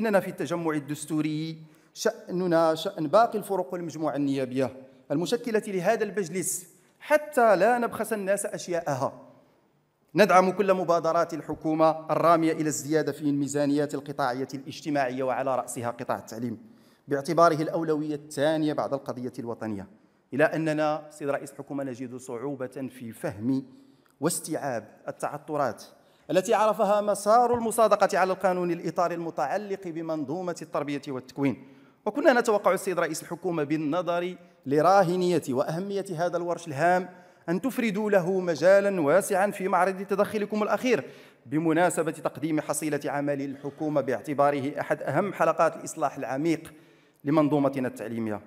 إننا في التجمع الدستوري شأننا شأن باقي الفرق والمجموعة النيابية المشكلة لهذا المجلس حتى لا نبخس الناس أشياءها ندعم كل مبادرات الحكومة الرامية إلى الزيادة في الميزانيات القطاعية الاجتماعية وعلى رأسها قطاع التعليم باعتباره الأولوية الثانية بعد القضية الوطنية إلى أننا سيد رئيس الحكومة نجد صعوبة في فهم واستيعاب التعثرات التي عرفها مسار المصادقة على القانون الإطاري المتعلق بمنظومة التربية والتكوين وكنا نتوقع السيد رئيس الحكومة بالنظر لراهنية وأهمية هذا الورش الهام أن تفردوا له مجالا واسعا في معرض تدخلكم الأخير بمناسبة تقديم حصيلة عمل الحكومة باعتباره أحد أهم حلقات الإصلاح العميق لمنظومتنا التعليمية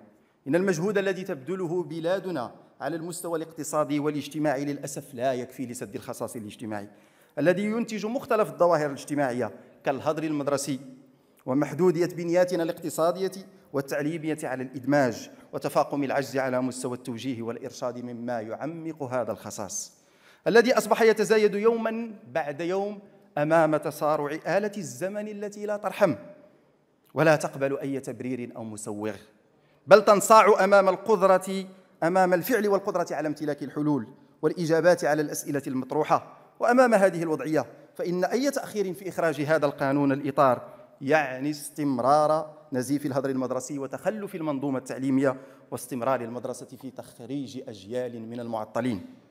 إن المجهود الذي تبذله بلادنا على المستوى الاقتصادي والاجتماعي للأسف لا يكفي لسد الخصاص الاجتماعي الذي ينتج مختلف الظواهر الاجتماعية كالهدر المدرسي ومحدودية بنياتنا الاقتصادية والتعليمية على الإدماج وتفاقم العجز على مستوى التوجيه والإرشاد مما يعمق هذا الخصاص الذي أصبح يتزايد يوما بعد يوم أمام تصارع آلة الزمن التي لا ترحم ولا تقبل أي تبرير أو مسوغ بل تنصاع أمام القدرة امام الفعل والقدره على امتلاك الحلول والاجابات على الاسئله المطروحه وامام هذه الوضعيه فان اي تاخير في اخراج هذا القانون الاطار يعني استمرار نزيف الهدر المدرسي وتخلف المنظومه التعليميه واستمرار المدرسه في تخريج اجيال من المعطلين